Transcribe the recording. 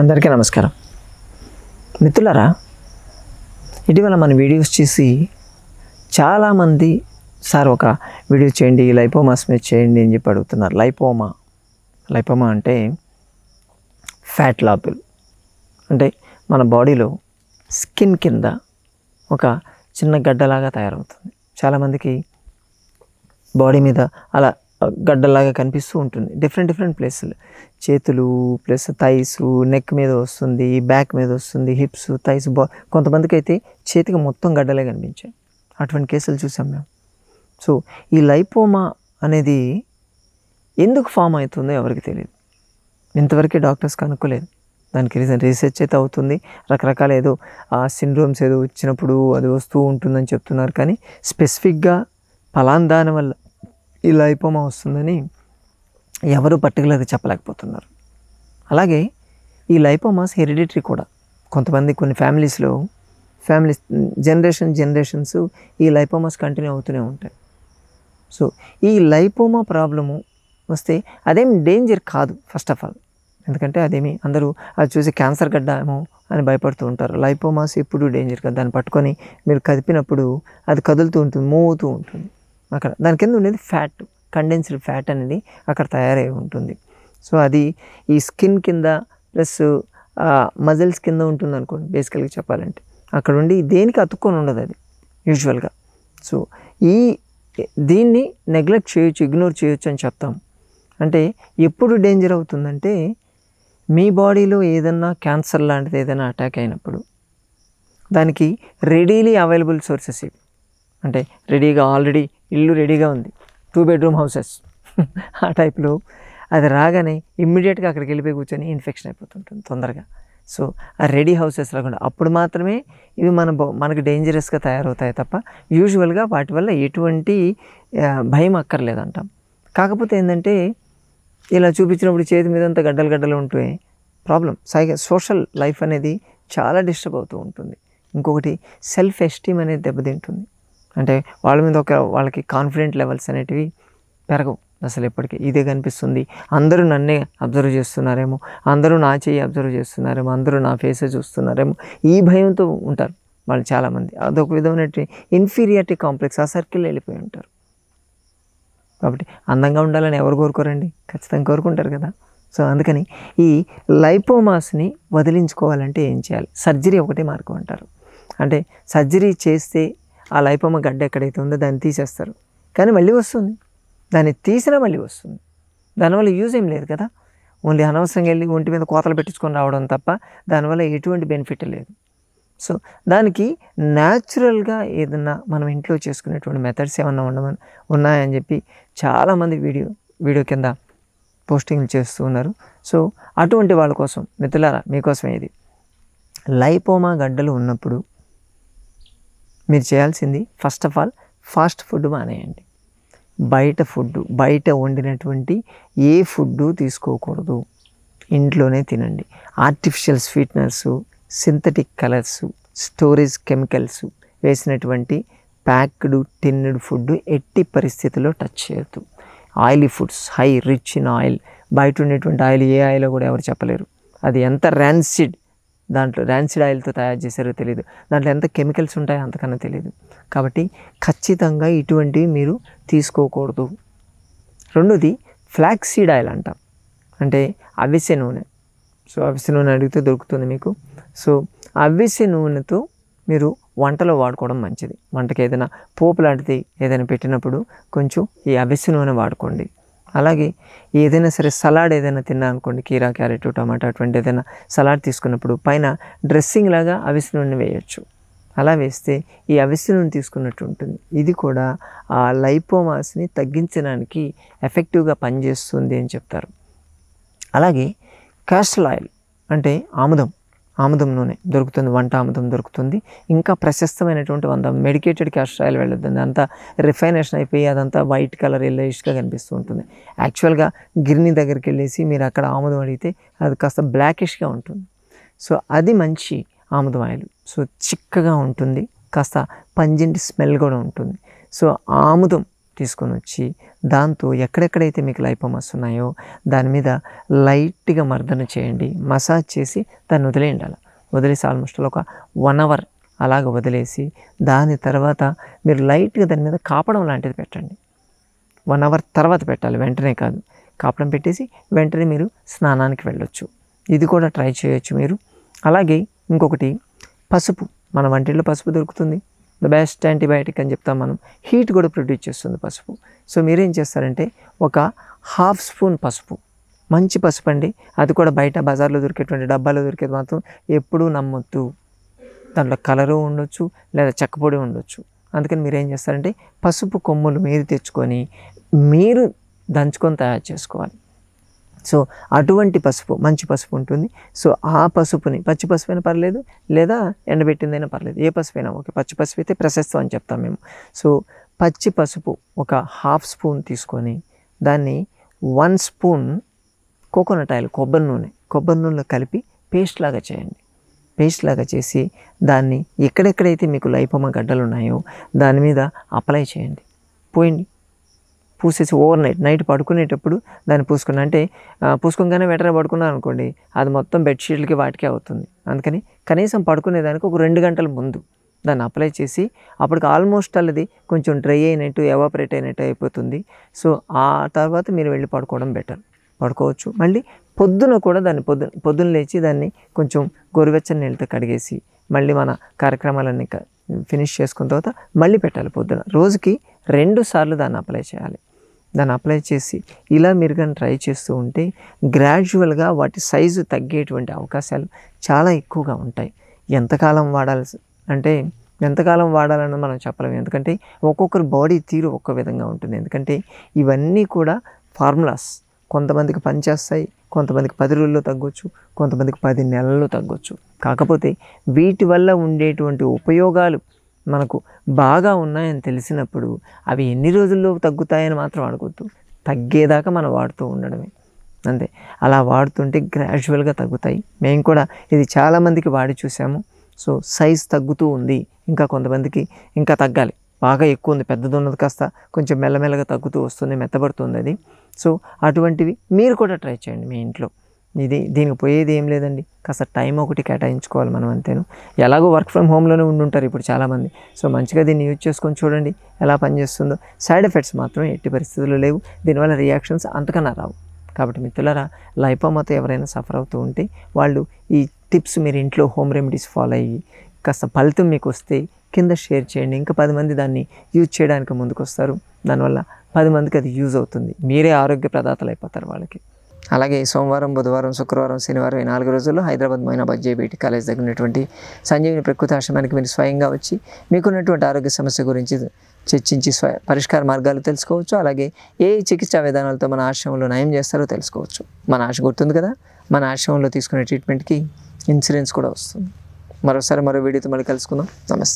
అందరికీ నమస్కారం మిత్రులరా ఇటీవల మన వీడియోస్ చేసి చాలామంది సార్ ఒక వీడియో చేయండి లైపోమా స్మెచ్ చేయండి అని చెప్పి అడుగుతున్నారు లైపోమా లైపోమా అంటే ఫ్యాట్ లాపిల్ అంటే మన బాడీలో స్కిన్ కింద ఒక చిన్న గడ్డలాగా తయారవుతుంది చాలామందికి బాడీ మీద అలా గడ్డలాగా కనిపిస్తూ ఉంటుంది డిఫరెంట్ డిఫరెంట్ ప్లేసులు చేతులు ప్లస్ థైస్ నెక్ మీద వస్తుంది బ్యాక్ మీద వస్తుంది హిప్స్ థైస్ బా కొంతమందికి అయితే చేతికి మొత్తం గడ్డలే కనిపించాయి అటువంటి కేసులు చూసాం మేము సో ఈ లైపోమా అనేది ఎందుకు ఫామ్ అవుతుందో ఎవరికి తెలియదు ఇంతవరకే డాక్టర్స్ కనుక్కోలేదు దానికి రీజన్ రీసెర్చ్ అయితే అవుతుంది రకరకాల ఏదో ఆ సిండ్రోమ్స్ ఏదో వచ్చినప్పుడు అది వస్తూ ఉంటుందని చెప్తున్నారు కానీ స్పెసిఫిక్గా ఫలాన్ దాని వల్ల ఈ లైపోమా వస్తుందని ఎవరు పర్టికులర్గా చెప్పలేకపోతున్నారు అలాగే ఈ లైపోమాస్ హెరిడిటరీ కూడా కొంతమంది కొన్ని ఫ్యామిలీస్లో ఫ్యామిలీస్ జనరేషన్ జనరేషన్స్ ఈ లైపోమాస్ కంటిన్యూ అవుతూనే ఉంటాయి సో ఈ లైపోమా ప్రాబ్లము వస్తే అదేం డేంజర్ కాదు ఫస్ట్ ఆఫ్ ఆల్ ఎందుకంటే అదేమి అందరూ అది చూసి క్యాన్సర్ గడ్డ ఏమో అని భయపడుతూ ఉంటారు లైపోమాస్ ఎప్పుడు డేంజర్ కాదు దాన్ని పట్టుకొని మీరు కదిపినప్పుడు అది కదులుతూ ఉంటుంది మూవుతూ ఉంటుంది అక్కడ దాని కింద ఉండేది ఫ్యాట్ కండెన్స్డ్ ఫ్యాట్ అనేది అక్కడ తయారై ఉంటుంది సో అది ఈ స్కిన్ కింద ప్లస్ మజిల్స్ కింద ఉంటుంది అనుకోండి బేసికల్గా చెప్పాలంటే అక్కడ ఉండి దేనికి అతుక్కొని ఉండదు అది యూజువల్గా సో ఈ దీన్ని నెగ్లెక్ట్ చేయొచ్చు ఇగ్నోర్ చేయొచ్చు అని చెప్తాం అంటే ఎప్పుడు డేంజర్ అవుతుందంటే మీ బాడీలో ఏదన్నా క్యాన్సర్ లాంటిది ఏదైనా అటాక్ అయినప్పుడు దానికి రెడీలీ అవైలబుల్ సోర్సెస్ ఇవి అంటే రెడీగా ఆల్రెడీ ఇల్లు రెడీగా ఉంది టూ బెడ్రూమ్ హౌసెస్ ఆ టైప్లో అది రాగానే ఇమ్మీడియట్గా అక్కడికి వెళ్ళిపోయి కూర్చొని ఇన్ఫెక్షన్ అయిపోతుంటుంది తొందరగా సో ఆ రెడీ హౌసెస్ రాకుండా అప్పుడు మాత్రమే ఇవి మన మనకు డేంజరస్గా తయారవుతాయి తప్ప యూజువల్గా వాటి వల్ల ఎటువంటి భయం అక్కర్లేదంటాం కాకపోతే ఏంటంటే ఇలా చూపించినప్పుడు చేతి అంతా గడ్డలు గడ్డలు ఉంటే ప్రాబ్లం సైగా సోషల్ లైఫ్ అనేది చాలా డిస్టర్బ్ అవుతూ ఉంటుంది ఇంకొకటి సెల్ఫ్ ఎస్టీమ్ అనేది దెబ్బతింటుంది అంటే వాళ్ళ మీద ఒక వాళ్ళకి కాన్ఫిడెంట్ లెవెల్స్ అనేటివి పెరగవు అసలు ఎప్పటికీ ఇదే కనిపిస్తుంది అందరూ నన్నే అబ్జర్వ్ చేస్తున్నారేమో అందరూ నా చేయి అబ్జర్వ్ చేస్తున్నారేమో అందరూ నా ఫేసే చూస్తున్నారేమో ఈ భయంతో ఉంటారు వాళ్ళు చాలామంది అదొక విధమైన ఇన్ఫీరియారిటీ కాంప్లెక్స్ ఆ సర్కిల్ వెళ్ళిపోయి ఉంటారు కాబట్టి అందంగా ఉండాలని ఎవరు కోరుకోరండి ఖచ్చితంగా కోరుకుంటారు కదా సో అందుకని ఈ లైపోమాస్ని వదిలించుకోవాలంటే ఏం చేయాలి సర్జరీ ఒకటే మార్గం అంటారు అంటే సర్జరీ చేస్తే ఆ లైపమ్మ గడ్డ ఎక్కడైతే ఉందో దాన్ని తీసేస్తారు కానీ మళ్ళీ వస్తుంది దాన్ని తీసినా మళ్ళీ వస్తుంది దానివల్ల యూజ్ ఏం లేదు కదా ఓన్లీ అనవసరంగా వెళ్ళి ఒంటి మీద కోతలు పెట్టించుకొని రావడం తప్ప దానివల్ల ఎటువంటి బెనిఫిట్ లేదు సో దానికి న్యాచురల్గా ఏదన్నా మనం ఇంట్లో చేసుకునేటువంటి మెథడ్స్ ఏమన్నా ఉండమని ఉన్నాయని చెప్పి చాలామంది వీడియో వీడియో కింద పోస్టింగ్లు చేస్తూ ఉన్నారు సో అటువంటి వాళ్ళ కోసం మిత్రులారా మీకోసం ఇది లైపోమా గడ్డలు ఉన్నప్పుడు మీరు చేయాల్సింది first of all fast food మానేయండి బయట ఫుడ్ బయట వండినటువంటి ఏ ఫుడ్ తీసుకోకూడదు ఇంట్లోనే తినండి artificial sweeteners synthetic colours storage chemicals వేసినటువంటి ప్యాక్డ్ టిన్నుడ్ ఫుడ్ ఎట్టి పరిస్థితుల్లో టచ్ చేయొద్దు oily foods high rich in oil బయట ఉండేటువంటి ఆయిల్ ఏ ఆయిల్ కూడా ఎవరు చెప్పలేరు అది ఎంత ర్యాన్సిడ్ దాంట్లో ర్యాన్సిడ్ ఆయిల్తో తయారు చేశారో తెలియదు దాంట్లో ఎంత కెమికల్స్ ఉంటాయో అంతకన్నా తెలియదు కాబట్టి ఖచ్చితంగా ఇటువంటివి మీరు తీసుకోకూడదు రెండోది ఫ్లాక్సీడ్ సీడ్ ఆయిల్ అంట అంటే అవిసె నూనె సో అవిసె నూనె అడిగితే దొరుకుతుంది మీకు సో అవిసె నూనెతో మీరు వంటలో వాడుకోవడం మంచిది వంటకి ఏదైనా పోపు లాంటిది ఏదైనా పెట్టినప్పుడు కొంచెం ఈ అవిసె నూనె వాడుకోండి అలాగే ఏదైనా సరే సలాడ్ ఏదైనా తిన్నా అనుకోండి కీరా క్యారెట్ టమాటా అటువంటి ఏదైనా సలాడ్ తీసుకున్నప్పుడు పైన డ్రెస్సింగ్ లాగా అవిసి నూనె వేయచ్చు అలా వేస్తే ఈ అవిసి నూనె తీసుకున్నట్టు ఉంటుంది ఇది కూడా ఆ లైపోమాస్ని తగ్గించడానికి ఎఫెక్టివ్గా పనిచేస్తుంది అని చెప్తారు అలాగే క్యాస్టల్ ఆయిల్ అంటే ఆముదం ఆముదం నూనె దొరుకుతుంది వంట ఆముదం దొరుకుతుంది ఇంకా ప్రశస్తమైనటువంటి వంద మెడికేటెడ్ క్యాస్టర్ ఆయిల్ వెళ్ళొద్దండి అంతా రిఫైనేషన్ అయిపోయి అదంతా వైట్ కలర్ ఎల్లోయిష్గా కనిపిస్తూ ఉంటుంది యాక్చువల్గా గిర్ని దగ్గరికి వెళ్ళేసి మీరు అక్కడ ఆముదం అడిగితే అది కాస్త బ్లాకిష్గా ఉంటుంది సో అది మంచి ఆముదం ఆయిల్ సో చిక్కగా ఉంటుంది కాస్త పంజింటి స్మెల్ కూడా ఉంటుంది సో ఆముదం తీసుకొని వచ్చి దాంతో ఎక్కడెక్కడైతే మీకు లైపమస్ ఉన్నాయో దాని మీద లైట్గా మర్దన చేయండి మసాజ్ చేసి దాన్ని వదిలేయండి అలా వదిలేసి ఆల్మోస్ట్ ఒక వన్ అవర్ అలాగ వదిలేసి దాని తర్వాత మీరు లైట్గా దాని మీద కాపడం లాంటిది పెట్టండి వన్ అవర్ తర్వాత పెట్టాలి వెంటనే కాదు కాపడం పెట్టేసి వెంటనే మీరు స్నానానికి వెళ్ళొచ్చు ఇది కూడా ట్రై చేయొచ్చు మీరు అలాగే ఇంకొకటి పసుపు మన వంటిల్లో పసుపు దొరుకుతుంది ద బెస్ట్ యాంటీబయాటిక్ అని చెప్తాం మనం హీట్ కూడా ప్రొడ్యూస్ చేస్తుంది పసుపు సో మీరేం చేస్తారంటే ఒక హాఫ్ స్పూన్ పసుపు మంచి పసుపు అండి అది కూడా బయట బజార్లో దొరికేటువంటి డబ్బాలో దొరికేది మాత్రం ఎప్పుడూ నమ్మొద్దు దాంట్లో కలరు ఉండొచ్చు లేదా చెక్కపొడి ఉండొచ్చు అందుకని మీరు ఏం చేస్తారంటే పసుపు కొమ్ములు మీరు తెచ్చుకొని మీరు దంచుకొని తయారు చేసుకోవాలి సో అటువంటి పసుపు మంచి పసుపు ఉంటుంది సో ఆ పసుపుని పచ్చి పసుపు అయినా పర్లేదు లేదా ఎండబెట్టిందైనా పర్లేదు ఏ పసుపు అయినా ఓకే పచ్చి పసుపు అయితే ప్రశస్తం అని చెప్తాం మేము సో పచ్చి పసుపు ఒక హాఫ్ స్పూన్ తీసుకొని దాన్ని వన్ స్పూన్ కోకోనట్ ఆయిల్ కొబ్బరి నూనె కొబ్బరి నూనెలో కలిపి పేస్ట్ లాగా చేయండి పేస్ట్ లాగా చేసి దాన్ని ఎక్కడెక్కడైతే మీకు లైపమ గడ్డలు ఉన్నాయో దాని మీద అప్లై చేయండి పోయండి పూసేసి ఓవర్ నైట్ నైట్ పడుకునేటప్పుడు దాన్ని పూసుకుని అంటే పూసుకోగానే వెంటనే పడుకున్నాను అనుకోండి అది మొత్తం బెడ్షీట్లకి వాటికే అవుతుంది అందుకని కనీసం పడుకునేదానికి ఒక రెండు గంటల ముందు దాన్ని అప్లై చేసి అప్పటికి ఆల్మోస్ట్ అల్లది కొంచెం డ్రై అయినట్టు ఎవాపరేట్ అయినట్టు అయిపోతుంది సో ఆ తర్వాత మీరు వెళ్ళి పడుకోవడం బెటర్ పడుకోవచ్చు మళ్ళీ పొద్దున కూడా దాన్ని పొద్దు పొద్దున లేచి దాన్ని కొంచెం గోరువెచ్చని నీళ్ళతో కడిగేసి మళ్ళీ మన కార్యక్రమాలన్నీ ఫినిష్ చేసుకున్న తర్వాత మళ్ళీ పెట్టాలి పొద్దున రోజుకి రెండు సార్లు దాన్ని అప్లై చేయాలి దాన్ని అప్లై చేసి ఇలా మీరు కానీ ట్రై చేస్తూ ఉంటే గ్రాడ్యువల్గా వాటి సైజు తగ్గేటువంటి అవకాశాలు చాలా ఎక్కువగా ఉంటాయి ఎంతకాలం వాడాల్సి అంటే ఎంతకాలం వాడాలని మనం చెప్పలేము ఎందుకంటే ఒక్కొక్కరు బాడీ తీరు ఒక్క విధంగా ఉంటుంది ఎందుకంటే ఇవన్నీ కూడా ఫార్ములాస్ కొంతమందికి పనిచేస్తాయి కొంతమందికి పది రోజుల్లో తగ్గొచ్చు కొంతమందికి పది నెలల్లో తగ్గొచ్చు కాకపోతే వీటి వల్ల ఉండేటువంటి ఉపయోగాలు మనకు బాగా ఉన్నాయని తెలిసినప్పుడు అవి ఎన్ని రోజుల్లో తగ్గుతాయని మాత్రం అనుకోవద్దు తగ్గేదాకా మనం వాడుతూ ఉండడమే అంతే అలా వాడుతుంటే గ్రాడ్యువల్గా తగ్గుతాయి మేము కూడా ఇది చాలామందికి వాడి చూసాము సో సైజ్ తగ్గుతూ ఉంది ఇంకా కొంతమందికి ఇంకా తగ్గాలి బాగా ఎక్కువ ఉంది పెద్దది ఉన్నది కాస్త కొంచెం మెల్లమెల్లగా తగ్గుతూ వస్తుంది మెత్తబడుతుంది అది సో అటువంటివి మీరు కూడా ట్రై చేయండి మీ ఇంట్లో ఇది దీనికి పోయేది ఏం లేదండి కాస్త టైం ఒకటి కేటాయించుకోవాలి మనం అంతేను ఎలాగో వర్క్ ఫ్రమ్ హోమ్లోనే ఉండుంటారు ఇప్పుడు చాలామంది సో మంచిగా దీన్ని యూజ్ చేసుకొని చూడండి ఎలా పనిచేస్తుందో సైడ్ ఎఫెక్ట్స్ మాత్రం ఎట్టి పరిస్థితులు లేవు దీనివల్ల రియాక్షన్స్ అంతకన్నా రావు కాబట్టి మిత్రులరా లైపోమాతో ఎవరైనా సఫర్ అవుతూ ఉంటే వాళ్ళు ఈ టిప్స్ మీరు ఇంట్లో హోమ్ రెమెడీస్ ఫాలో అయ్యి కాస్త ఫలితం మీకు వస్తే కింద షేర్ చేయండి ఇంకా పది మంది దాన్ని యూజ్ చేయడానికి ముందుకు వస్తారు దానివల్ల పది మందికి అది యూజ్ అవుతుంది మీరే ఆరోగ్య ప్రదాతలు అయిపోతారు వాళ్ళకి అలాగే సోమవారం బుధవారం శుక్రవారం శనివారం ఈ నాలుగు రోజుల్లో హైదరాబాద్ మైనాబాద్ జేబీటీ కాలేజ్ దగ్గర ఉన్నటువంటి సంజీవిని ప్రకృతి ఆశ్రమానికి మీరు స్వయంగా వచ్చి మీకున్నటువంటి ఆరోగ్య సమస్య గురించి చర్చించి స్వ పరిష్కార మార్గాలు తెలుసుకోవచ్చు అలాగే ఏ చికిత్సా విధానాలతో మన ఆశ్రమంలో నయం చేస్తారో తెలుసుకోవచ్చు మన ఆశ గుర్తుంది కదా మన ఆశ్రమంలో తీసుకునే ట్రీట్మెంట్కి ఇన్సూరెన్స్ కూడా వస్తుంది మరోసారి మరో వీడియోతో మళ్ళీ కలుసుకుందాం నమస్తే